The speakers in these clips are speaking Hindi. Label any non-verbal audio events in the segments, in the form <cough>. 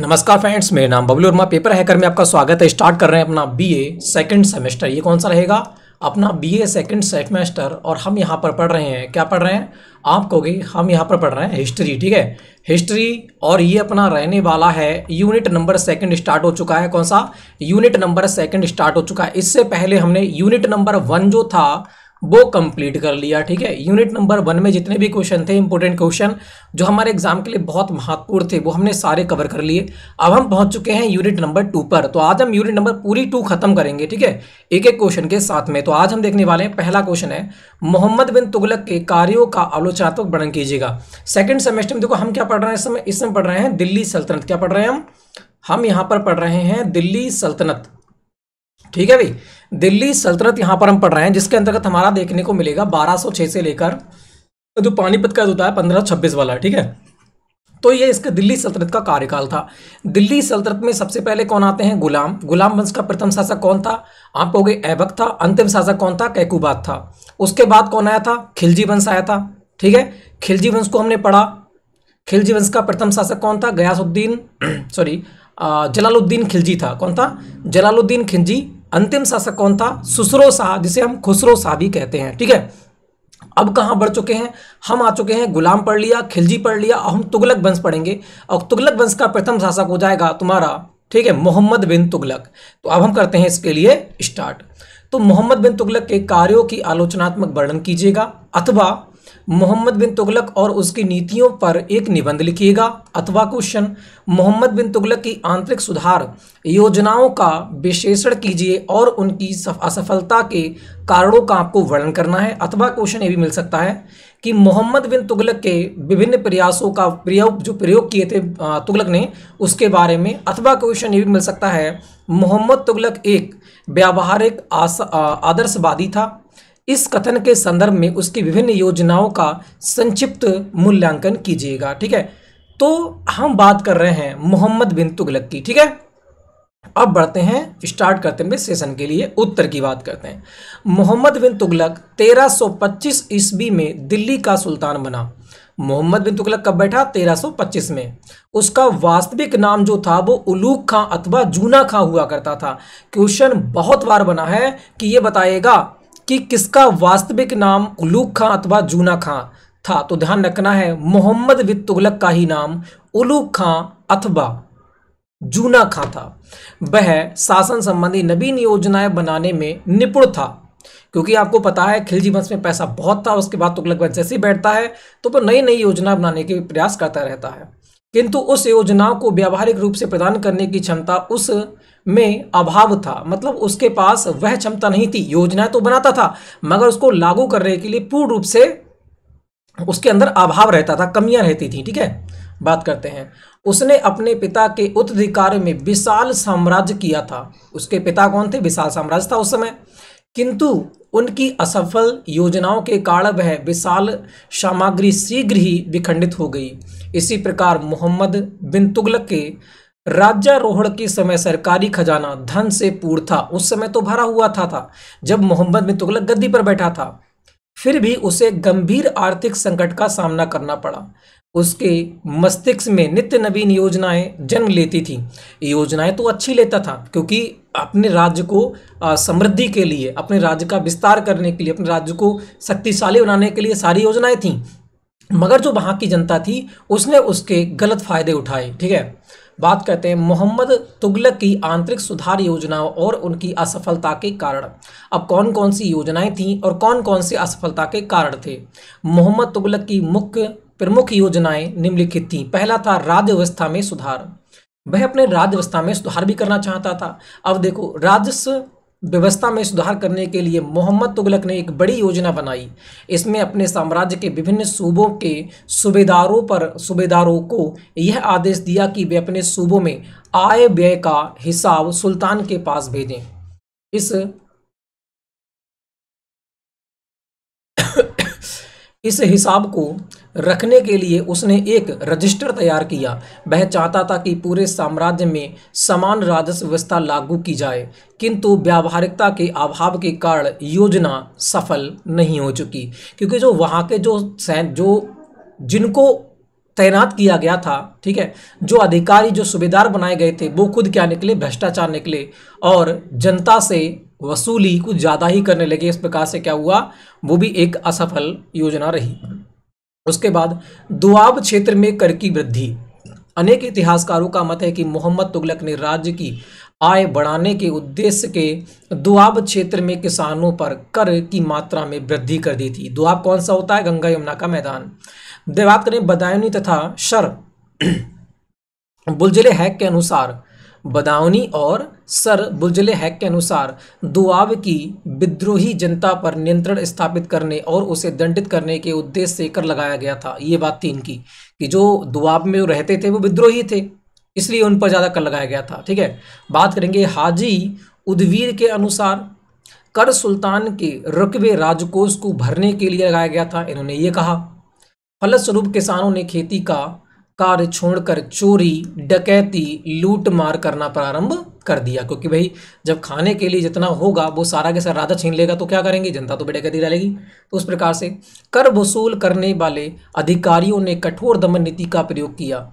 नमस्कार फ्रेंड्स मेरा नाम बबलू वर्मा पेपर हैकर में आपका स्वागत है स्टार्ट कर रहे हैं अपना बीए सेकंड सेमेस्टर ये कौन सा रहेगा अपना बीए सेकंड सेमेस्टर और हम यहाँ पर पढ़ रहे हैं क्या पढ़ रहे हैं आप कहोगे हम यहाँ पर पढ़ रहे हैं हिस्ट्री ठीक है हिस्ट्री और ये अपना रहने वाला है यूनिट नंबर सेकंड स्टार्ट हो चुका है कौन सा यूनिट नंबर सेकंड स्टार्ट हो चुका है इससे पहले हमने यूनिट नंबर वन जो था वो कंप्लीट कर लिया ठीक है यूनिट नंबर वन में जितने भी क्वेश्चन थे इंपॉर्टेंट क्वेश्चन जो हमारे एग्जाम के लिए बहुत महत्वपूर्ण थे वो हमने सारे कवर कर लिए अब हम पहुंच चुके हैं यूनिट नंबर टू पर तो आज हम यूनिट नंबर पूरी टू खत्म करेंगे ठीक है एक एक क्वेश्चन के साथ में तो आज हम देखने वाले हैं पहला क्वेश्चन है मोहम्मद बिन तुगलक के कार्यों का आलोचनात्मक वर्णन कीजिएगा सेकेंड सेमेस्टर में देखो हम क्या पढ़ रहे हैं इस समय इस समय पढ़ रहे हैं दिल्ली सल्तनत क्या पढ़ रहे हैं हम हम यहाँ पर पढ़ रहे हैं दिल्ली सल्तनत ठीक है भाई दिल्ली सल्तनत यहाँ पर हम पढ़ रहे हैं जिसके अंतर्गत हमारा देखने को मिलेगा 1206 से लेकर जो पानीपत का होता है 1526 वाला ठीक है तो ये इसका दिल्ली सल्तनत का कार्यकाल था दिल्ली सल्तनत में सबसे पहले कौन आते हैं गुलाम गुलाम वंश का प्रथम शासक कौन था आप कहोगे ऐबक था अंतिम शासक कौन था कैकुबाद था उसके बाद कौन आया था खिलजी वंश आया था ठीक है खिलजी वंश को हमने पढ़ा खिलजी वंश का प्रथम शासक कौन था गयासुद्दीन सॉरी <clears throat> जलालुद्दीन खिलजी था कौन था जलालुद्दीन खिलजी अंतिम शासक कौन था सुसरो शाह जिसे हम खुसरो शाह भी कहते हैं ठीक है अब कहाँ बढ़ चुके हैं हम आ चुके हैं गुलाम पढ़ लिया खिलजी पढ़ लिया और हम तुगलक वंश पढ़ेंगे और तुगलक वंश का प्रथम शासक हो जाएगा तुम्हारा ठीक है मोहम्मद बिन तुगलक तो अब हम करते हैं इसके लिए स्टार्ट तो मोहम्मद बिन तुगलक के कार्यों की आलोचनात्मक वर्णन कीजिएगा अथवा मोहम्मद बिन तुगलक और उसकी नीतियों पर एक निबंध लिखिएगा अथवा क्वेश्चन मोहम्मद बिन तुगलक की आंतरिक सुधार योजनाओं का विश्लेषण कीजिए और उनकी असफलता के कारणों का आपको वर्णन करना है अथवा क्वेश्चन ये भी मिल सकता है कि मोहम्मद बिन तुगलक के विभिन्न प्रयासों का प्रयोग जो प्रयोग किए थे तुगलक ने उसके बारे में अथवा क्वेश्चन ये भी मिल सकता है मोहम्मद तुगलक एक व्यावहारिक आदर्शवादी था इस कथन के संदर्भ में उसकी विभिन्न योजनाओं का संक्षिप्त मूल्यांकन कीजिएगा ठीक है तो हम बात कर रहे हैं मोहम्मद बिन तुगलक की ठीक है अब बढ़ते हैं स्टार्ट करते हैं सेशन के लिए उत्तर की बात करते हैं मोहम्मद बिन तुगलक 1325 ईस्वी में दिल्ली का सुल्तान बना मोहम्मद बिन तुगलक कब बैठा 1325 में उसका वास्तविक नाम जो था वो उलूक खां अथवा जूना खां हुआ करता था क्वेश्चन बहुत बार बना है कि ये बताएगा कि किसका वास्तविक नाम उलूक खां अथवा जूना खां था तो ध्यान रखना है मोहम्मद बिन तुगलक का ही नाम उलूक खां अथवा जूना खां था वह शासन संबंधी नवीन योजनाएं बनाने में निपुण था क्योंकि आपको पता है खिलजी वंश में पैसा बहुत था उसके बाद तुगलक वंश जैसे ही बैठता है तो वह नई नई योजना बनाने के प्रयास करता रहता है किंतु उस योजनाओं को व्यावहारिक रूप से प्रदान करने की क्षमता उस में अभाव था मतलब उसके पास वह क्षमता नहीं थी योजनाएं तो बनाता था मगर उसको लागू करने के लिए पूर्ण रूप से उसके अंदर अभाव रहता था कमियां रहती थी ठीक है बात करते हैं उसने अपने पिता के उत्तराधिकार में विशाल साम्राज्य किया था उसके पिता कौन थे विशाल साम्राज्य था उस समय किंतु उनकी असफल योजनाओं के कारण वह विशाल सामग्री शीघ्र ही विखंडित हो गई इसी प्रकार मोहम्मद बिन तुगलक के राज्यारोहण के समय सरकारी खजाना धन से पूर्ण था उस समय तो भरा हुआ था था जब मोहम्मद में तुगलक गद्दी पर बैठा था फिर भी उसे गंभीर आर्थिक संकट का सामना करना पड़ा उसके मस्तिष्क में नित्य नवीन योजनाएं जन्म लेती थी योजनाएं तो अच्छी लेता था क्योंकि अपने राज्य को समृद्धि के लिए अपने राज्य का विस्तार करने के लिए अपने राज्य को शक्तिशाली बनाने के लिए सारी योजनाएं थीं मगर जो वहाँ की जनता थी उसने उसके गलत फायदे उठाए ठीक है बात करते हैं मोहम्मद तुगलक की आंतरिक सुधार योजनाओं और उनकी असफलता के कारण अब कौन कौन सी योजनाएं थीं और कौन कौन सी असफलता के कारण थे मोहम्मद तुगलक की मुख्य प्रमुख योजनाएं निम्नलिखित थीं पहला था राज्य व्यवस्था में सुधार वह अपने राज्य व्यवस्था में सुधार भी करना चाहता था अब देखो राजस्व व्यवस्था में सुधार करने के लिए मोहम्मद तुगलक ने एक बड़ी योजना बनाई इसमें अपने साम्राज्य के विभिन्न सूबों के सूबेदारों पर सूबेदारों को यह आदेश दिया कि वे अपने सूबों में आय व्यय का हिसाब सुल्तान के पास भेजें इस इस हिसाब को रखने के लिए उसने एक रजिस्टर तैयार किया वह चाहता था कि पूरे साम्राज्य में समान राजस्व व्यवस्था लागू की जाए किंतु व्यावहारिकता के अभाव के कारण योजना सफल नहीं हो चुकी क्योंकि जो वहाँ के जो सैन जो जिनको तैनात किया गया था ठीक है जो अधिकारी जो सूबेदार बनाए गए थे वो खुद क्या निकले भ्रष्टाचार निकले और जनता से वसूली कुछ ज़्यादा ही करने लगे इस प्रकार से क्या हुआ वो भी एक असफल योजना रही उसके बाद दुआब क्षेत्र में कर की वृद्धि अनेक इतिहासकारों का मत है कि मोहम्मद तुगलक ने राज्य की आय बढ़ाने के उद्देश्य के दुआब क्षेत्र में किसानों पर कर की मात्रा में वृद्धि कर दी थी दुआब कौन सा होता है गंगा यमुना का मैदान देवात करें बदायूनी तथा शर <clears throat> बुलजले हैक के अनुसार बदावनी और सर बुर्जले हैक के अनुसार दुआब की विद्रोही जनता पर नियंत्रण स्थापित करने और उसे दंडित करने के उद्देश्य से कर लगाया गया था ये बात थी इनकी कि जो दुआब में रहते थे वो विद्रोही थे इसलिए उन पर ज़्यादा कर लगाया गया था ठीक है बात करेंगे हाजी उदवीर के अनुसार कर सुल्तान के रकबे राजकोष को भरने के लिए लगाया गया था इन्होंने ये कहा फलस्वरूप किसानों ने खेती का कार्य छोड़कर चोरी डकैती लूट मार करना प्रारंभ कर दिया क्योंकि भाई जब खाने के लिए जितना होगा वो सारा के सारा राजा छीन लेगा तो क्या करेंगे जनता तो डकैती डालेगी तो उस प्रकार से कर वसूल करने वाले अधिकारियों ने कठोर दमन नीति का प्रयोग किया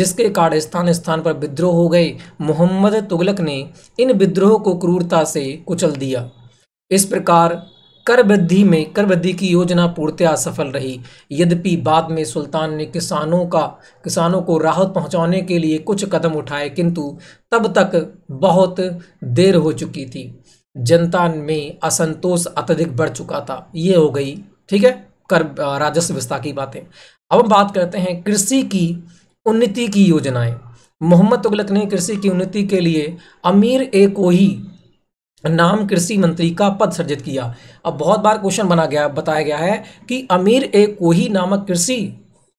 जिसके कारण स्थान स्थान पर विद्रोह हो गए मोहम्मद तुगलक ने इन विद्रोह को क्रूरता से कुचल दिया इस प्रकार कर वृद्धि में कर वृद्धि की योजना पूर्णतया असफल रही यद्यपि बाद में सुल्तान ने किसानों का किसानों को राहत पहुंचाने के लिए कुछ कदम उठाए किंतु तब तक बहुत देर हो चुकी थी जनता में असंतोष अत्यधिक बढ़ चुका था ये हो गई ठीक है कर राजस्व विस्तार की बातें अब हम बात करते हैं कृषि की उन्नति की योजनाएं मोहम्मद तुगलक ने कृषि की उन्नति के लिए अमीर ए कोही नाम कृषि मंत्री का पद सृजित किया अब बहुत बार क्वेश्चन बना गया बताया गया है कि अमीर ए कोही नामक कृषि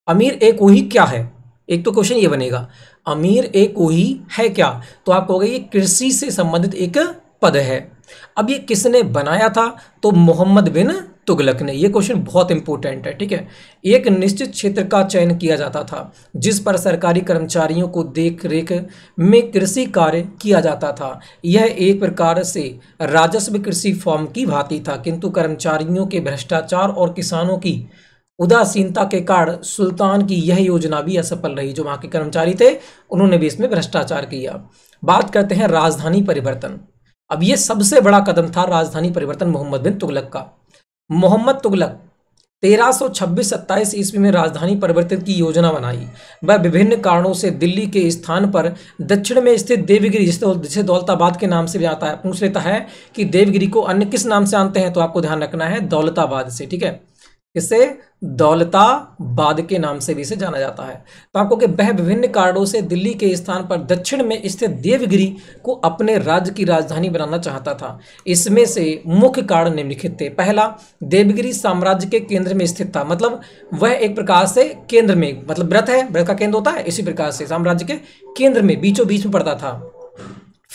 अमीर ए कोही क्या है एक तो क्वेश्चन ये बनेगा अमीर ए कोही है क्या तो आप कहोगे ये कृषि से संबंधित एक पद है अब ये किसने बनाया था तो मोहम्मद बिन तुगलक तो ने ये क्वेश्चन बहुत इंपॉर्टेंट है ठीक है एक निश्चित क्षेत्र का चयन किया जाता था जिस पर सरकारी कर्मचारियों को देख रेख में कृषि कार्य किया जाता था यह एक प्रकार से राजस्व कृषि फॉर्म की भांति था किंतु कर्मचारियों के भ्रष्टाचार और किसानों की उदासीनता के कारण सुल्तान की यह योजना भी असफल रही जो वहाँ के कर्मचारी थे उन्होंने भी इसमें भ्रष्टाचार किया बात करते हैं राजधानी परिवर्तन अब ये सबसे बड़ा कदम था राजधानी परिवर्तन मोहम्मद बिन तुगलक का मोहम्मद तुगलक तेरह सौ छब्बीस सत्ताईस ईस्वी में राजधानी परिवर्तन की योजना बनाई वह विभिन्न कारणों से दिल्ली के स्थान पर दक्षिण में स्थित देवगिरी जिसे दौलताबाद के नाम से भी आता है पूछ लेता है कि देवगिरी को अन्य किस नाम से आते हैं तो आपको ध्यान रखना है दौलताबाद से ठीक है इसे दौलता बाद के नाम से भी इसे जाना जाता है तो आपको कि वह विभिन्न कारणों से दिल्ली के स्थान पर दक्षिण में स्थित देवगिरी को अपने राज्य की राजधानी बनाना चाहता था इसमें से मुख्य कारण निम्नलिखित थे पहला देवगिरी साम्राज्य के केंद्र में स्थित था मतलब वह एक प्रकार से केंद्र में मतलब व्रत है व्रत का केंद्र होता है इसी प्रकार से साम्राज्य के केंद्र में बीचों बीच में पड़ता था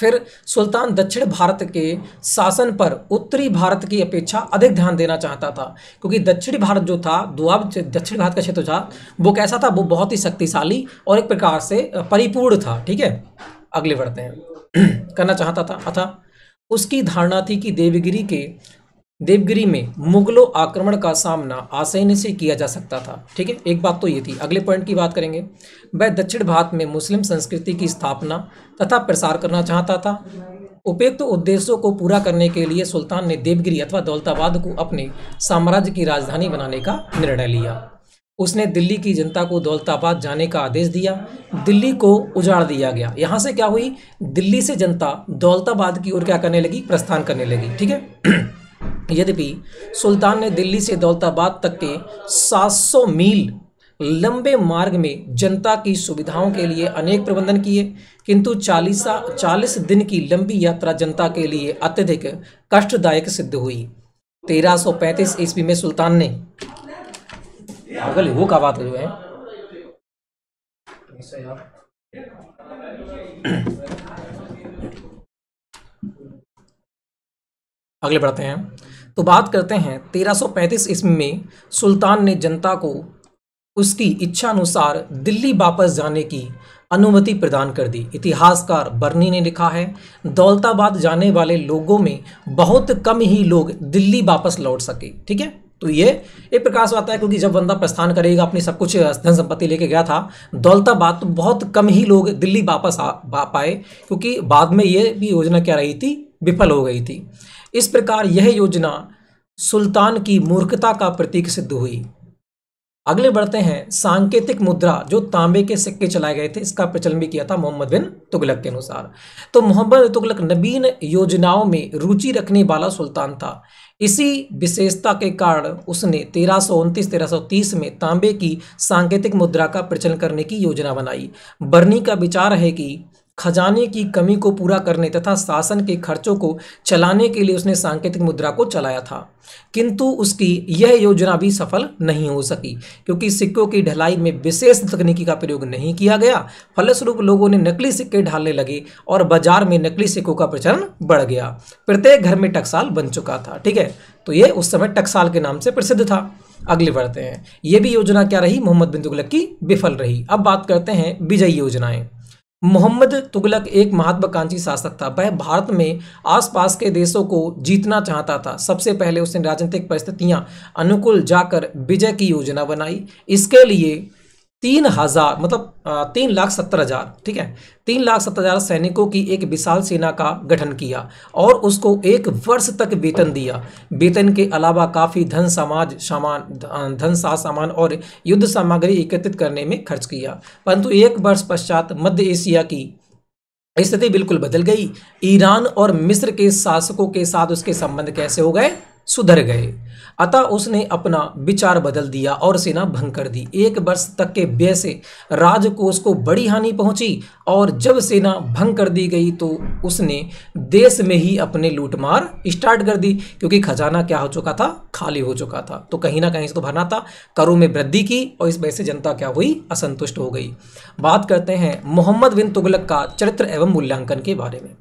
फिर सुल्तान दक्षिण भारत के शासन पर उत्तरी भारत की अपेक्षा अधिक ध्यान देना चाहता था क्योंकि दक्षिणी भारत जो था दुआब दक्षिण भारत का क्षेत्र था वो कैसा था वो बहुत ही शक्तिशाली और एक प्रकार से परिपूर्ण था ठीक है अगले बढ़ते हैं <clears throat> करना चाहता था अथा उसकी धारणा थी कि देवगिरी के देवगिरी में मुगलों आक्रमण का सामना आसानी से किया जा सकता था ठीक है एक बात तो ये थी अगले पॉइंट की बात करेंगे वह दक्षिण भारत में मुस्लिम संस्कृति की स्थापना तथा प्रसार करना चाहता था उपयुक्त तो उद्देश्यों को पूरा करने के लिए सुल्तान ने देवगिरी अथवा दौलताबाद को अपने साम्राज्य की राजधानी बनाने का निर्णय लिया उसने दिल्ली की जनता को दौलताबाद जाने का आदेश दिया दिल्ली को उजाड़ दिया गया यहाँ से क्या हुई दिल्ली से जनता दौलताबाद की ओर क्या करने लगी प्रस्थान करने लगी ठीक है <clears throat> यद्यपि सुल्तान ने दिल्ली से दौलताबाद तक के 700 मील लंबे मार्ग में जनता की सुविधाओं के लिए अनेक प्रबंधन किए किंतु चालीसा चालीस दिन की लंबी यात्रा जनता के लिए अत्यधिक कष्टदायक सिद्ध हुई 1335 ईस्वी में सुल्तान ने वो का बात जो है अगले बढ़ते हैं तो बात करते हैं 1335 ईस्वी में सुल्तान ने जनता को उसकी इच्छा अनुसार दिल्ली वापस जाने की अनुमति प्रदान कर दी इतिहासकार बर्नी ने लिखा है दौलताबाद जाने वाले लोगों में बहुत कम ही लोग दिल्ली वापस लौट सके ठीक है तो ये एक प्रकार से आता है क्योंकि जब बंदा प्रस्थान करेगा अपनी सब कुछ धन संपत्ति लेके गया था दौलताबाद तो बहुत कम ही लोग दिल्ली वापस आ पाए क्योंकि बाद में ये भी योजना क्या रही थी विफल हो गई थी इस प्रकार यह योजना सुल्तान की मूर्खता का प्रतीक सिद्ध हुई अगले बढ़ते हैं सांकेतिक मुद्रा जो तांबे के सिक्के चलाए गए थे इसका प्रचलन भी किया था मोहम्मद बिन तुगलक के अनुसार तो मोहम्मद तुगलक नवीन योजनाओं में रुचि रखने वाला सुल्तान था इसी विशेषता के कारण उसने तेरह सौ उनतीस तेरह सौ तीस में तांबे की सांकेतिक मुद्रा का प्रचलन करने की योजना बनाई बर्नी का विचार है कि खजाने की कमी को पूरा करने तथा शासन के खर्चों को चलाने के लिए उसने सांकेतिक मुद्रा को चलाया था किंतु उसकी यह योजना भी सफल नहीं हो सकी क्योंकि सिक्कों की ढलाई में विशेष तकनीकी का प्रयोग नहीं किया गया फलस्वरूप लोगों ने नकली सिक्के ढालने लगे और बाजार में नकली सिक्कों का प्रचलन बढ़ गया प्रत्येक घर में टकसाल बन चुका था ठीक है तो ये उस समय टकसाल के नाम से प्रसिद्ध था अगले बढ़ते हैं यह भी योजना क्या रही मोहम्मद बिंदुगलक की विफल रही अब बात करते हैं विजयी योजनाएं मोहम्मद तुगलक एक महत्वाकांक्षी शासक था वह भारत में आसपास के देशों को जीतना चाहता था सबसे पहले उसने राजनीतिक परिस्थितियां अनुकूल जाकर विजय की योजना बनाई इसके लिए तीन हजार मतलब तीन लाख सत्तर हजार ठीक है तीन लाख सत्तर हजार सैनिकों की एक विशाल सेना का गठन किया और उसको एक वर्ष तक वेतन दिया वेतन के अलावा काफ़ी धन समाज सामान धन साज सामान और युद्ध सामग्री एकत्रित करने में खर्च किया परंतु एक वर्ष पश्चात मध्य एशिया की स्थिति बिल्कुल बदल गई ईरान और मिस्र के शासकों के साथ उसके संबंध कैसे हो गए सुधर गए अतः उसने अपना विचार बदल दिया और सेना भंग कर दी एक वर्ष तक के व्यय से राजकोष को बड़ी हानि पहुंची और जब सेना भंग कर दी गई तो उसने देश में ही अपने लूटमार स्टार्ट कर दी क्योंकि खजाना क्या हो चुका था खाली हो चुका था तो कहीं ना कहीं इसको तो भरना था करों में वृद्धि की और इस वजह से जनता क्या हुई असंतुष्ट हो गई बात करते हैं मोहम्मद बिन तुगलक का चरित्र एवं मूल्यांकन के बारे में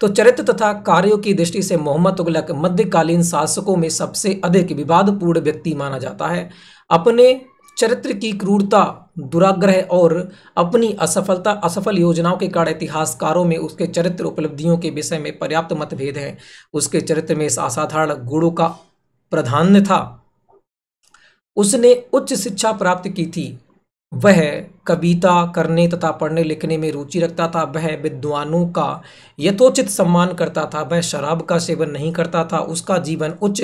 तो चरित्र तथा कार्यों की दृष्टि से मोहम्मद तुगलक मध्यकालीन शासकों में सबसे अधिक विवादपूर्ण व्यक्ति माना जाता है अपने चरित्र की क्रूरता दुराग्रह और अपनी असफलता असफल योजनाओं के कारण इतिहासकारों में उसके चरित्र उपलब्धियों के विषय में पर्याप्त मतभेद हैं उसके चरित्र में इस असाधारण गुणों का प्राधान्य था उसने उच्च शिक्षा प्राप्त की थी वह कविता करने तथा पढ़ने लिखने में रुचि रखता था वह विद्वानों का यथोचित सम्मान करता था वह शराब का सेवन नहीं करता था उसका जीवन उच्च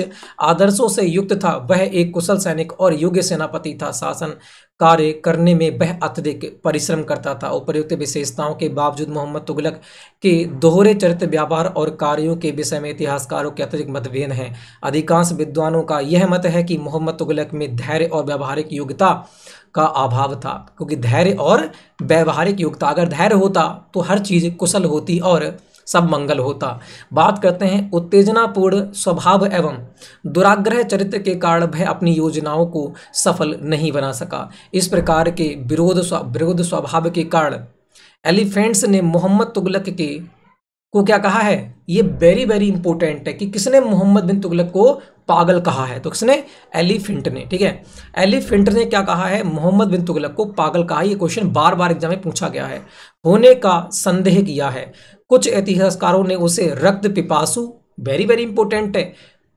आदर्शों से युक्त था वह एक कुशल सैनिक और योग्य सेनापति था शासन कार्य करने में वह अत्यधिक परिश्रम करता था उपयुक्त विशेषताओं के बावजूद मोहम्मद तुगलक के दोहरे चरित्र व्यापार और कार्यों के विषय में इतिहासकारों के अत्यधिक मतभेद हैं अधिकांश विद्वानों का यह मत है कि मोहम्मद तुगलक में धैर्य और व्यावहारिक योग्यता का अभाव था क्योंकि धैर्य और व्यवहारिक योग्यता अगर धैर्य होता तो हर चीज़ कुशल होती और सब मंगल होता बात करते हैं उत्तेजनापूर्ण स्वभाव एवं दुराग्रह चरित्र के कारण वह अपनी योजनाओं को सफल नहीं बना सका इस प्रकार के विरोध विरोध स्वभाव के कारण एलिफेंट्स ने मोहम्मद तुगलक के को क्या कहा है ये वेरी वेरी इंपॉर्टेंट है कि किसने मोहम्मद बिन तुगलक को पागल कहा है तो किसने एलिफेंट ने ठीक है एलिफेंट ने क्या कहा है मोहम्मद बिन तुगलक को पागल कहा ये क्वेश्चन बार बार एग्जाम में पूछा गया है होने का संदेह किया है कुछ इतिहासकारों ने उसे रक्त पिपासु वेरी वेरी इंपॉर्टेंट है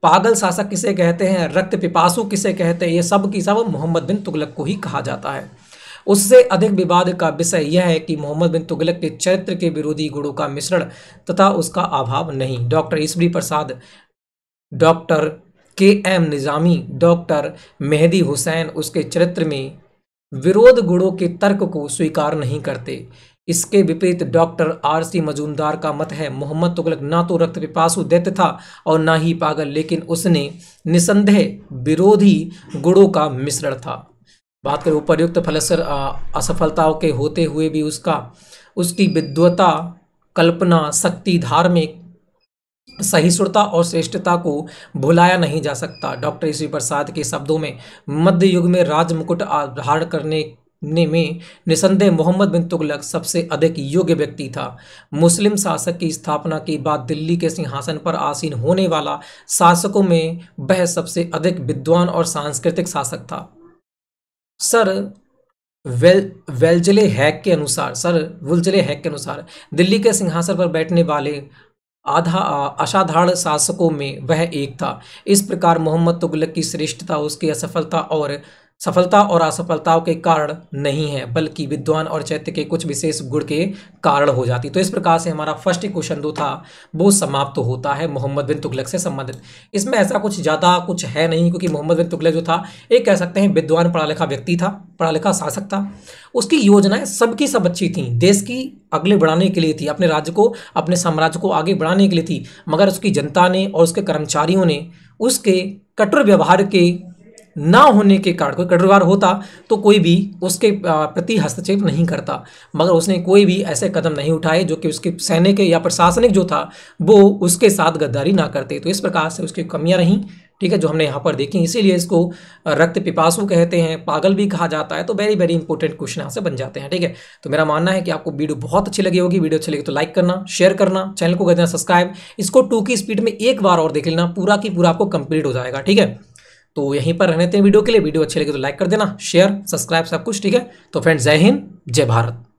पागल शासक किसे कहते हैं रक्त पिपासु किसे कहते हैं ये सब की सब मोहम्मद बिन तुगलक को ही कहा जाता है उससे अधिक विवाद का विषय यह है कि मोहम्मद बिन तुगलक के चरित्र के विरोधी गुणों का मिश्रण तथा उसका अभाव नहीं doctor Ishwari Prasad doctor K M Nizami doctor Mehdi Hussain उसके चरित्र में विरोध गुणों के तर्क को स्वीकार नहीं करते इसके विपरीत डॉक्टर आर सी मजूमदार का मत है मोहम्मद तुगलक ना तो रक्त पिपासु दैत्य था और ना ही पागल लेकिन उसने निसंदेह विरोधी गुणों का मिश्रण था बात करें उपरयुक्त फलसर असफलताओं के होते हुए भी उसका उसकी विद्वता कल्पना शक्ति धार्मिक सहिष्णुता और श्रेष्ठता को भुलाया नहीं जा सकता डॉक्टर ईश्वरी प्रसाद के शब्दों में मध्य युग में राजमुकुट धारण करने ने में निसंदेह मोहम्मद बिन तुगलक सबसे अधिक योग्य व्यक्ति था मुस्लिम शासक की स्थापना के बाद दिल्ली के सिंहासन पर आसीन होने वाला शासकों में वह सबसे अधिक विद्वान और सांस्कृतिक शासक था सर वेल वेलजले हैक के अनुसार सर वुलजले हैक के अनुसार दिल्ली के सिंहासन पर बैठने वाले आधा असाधारण शासकों में वह एक था इस प्रकार मोहम्मद तुगलक की श्रेष्ठता उसकी असफलता और सफलता और असफलताओं के कारण नहीं है बल्कि विद्वान और चैत्य के कुछ विशेष गुण के कारण हो जाती तो इस प्रकार से हमारा फर्स्ट क्वेश्चन जो था वो समाप्त तो होता है मोहम्मद बिन तुगलक से संबंधित इसमें ऐसा कुछ ज़्यादा कुछ है नहीं क्योंकि मोहम्मद बिन तुगलक जो था एक कह सकते हैं विद्वान पढ़ा लिखा व्यक्ति था पढ़ा लिखा शासक था उसकी योजनाएं सबकी सब अच्छी थी देश की अगले बढ़ाने के लिए थी अपने राज्य को अपने साम्राज्य को आगे बढ़ाने के लिए थी मगर उसकी जनता ने और उसके कर्मचारियों ने उसके कठोर व्यवहार के ना होने के कारण कोई कटरवार होता तो कोई भी उसके प्रति हस्तक्षेप नहीं करता मगर उसने कोई भी ऐसे कदम नहीं उठाए जो कि उसके सैनिक या प्रशासनिक जो था वो उसके साथ गद्दारी ना करते तो इस प्रकार से उसकी कमियाँ रहीं ठीक है जो हमने यहाँ पर देखी इसीलिए इसको रक्त पिपासु कहते हैं पागल भी कहा जाता है तो वेरी वेरी इंपॉर्टेंट क्वेश्चन यहाँ से बन जाते हैं ठीक है तो मेरा मानना है कि आपको वीडियो बहुत अच्छी लगी होगी वीडियो अच्छी लगी तो लाइक करना शेयर करना चैनल को कर देना सब्सक्राइब इसको टू की स्पीड में एक बार और देख लेना पूरा की पूरा आपको कंप्लीट हो जाएगा ठीक है तो यहीं पर रहने थे वीडियो के लिए वीडियो अच्छी लगे तो लाइक कर देना शेयर सब्सक्राइब सब कुछ ठीक है तो फ्रेंड जय हिंद जय भारत